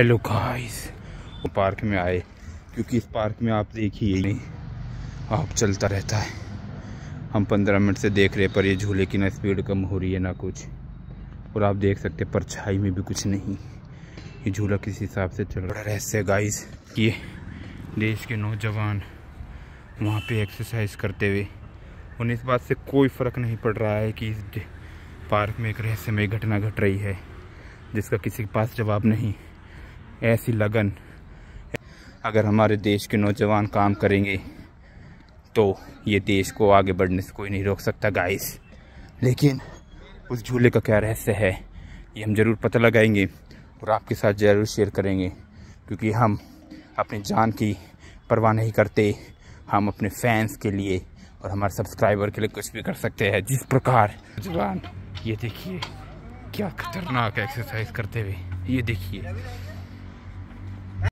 hello guys park में आए क्योंकि इस पार्क में आप देखिए नहीं आप चलता रहता है हम पंद्रह मिनट से देख रहे पर ये झूले की ना स्पीड कम हो रही है ना कुछ और आप देख सकते परछाई में भी कुछ नहीं ये झूला किस हिसाब से चल रहा रहस्य गाइस ये देश के नौजवान वहाँ पे एक्सरसाइज करते हुए उन्हें इस बात से कोई फ़र्क नहीं पड़ रहा है कि इस पार्क में एक रहस्यमय घटना घट रही है जिसका किसी के पास जवाब नहीं ऐसी लगन अगर हमारे देश के नौजवान काम करेंगे तो ये देश को आगे बढ़ने से कोई नहीं रोक सकता गाइस लेकिन उस झूले का क्या रहस्य है ये हम ज़रूर पता लगाएंगे और आपके साथ ज़रूर शेयर करेंगे क्योंकि हम अपनी जान की परवाह नहीं करते हम अपने फैंस के लिए और हमारे सब्सक्राइबर के लिए कुछ भी कर सकते हैं जिस प्रकार जवान ये देखिए क्या खतरनाक एक्सरसाइज करते हुए ये देखिए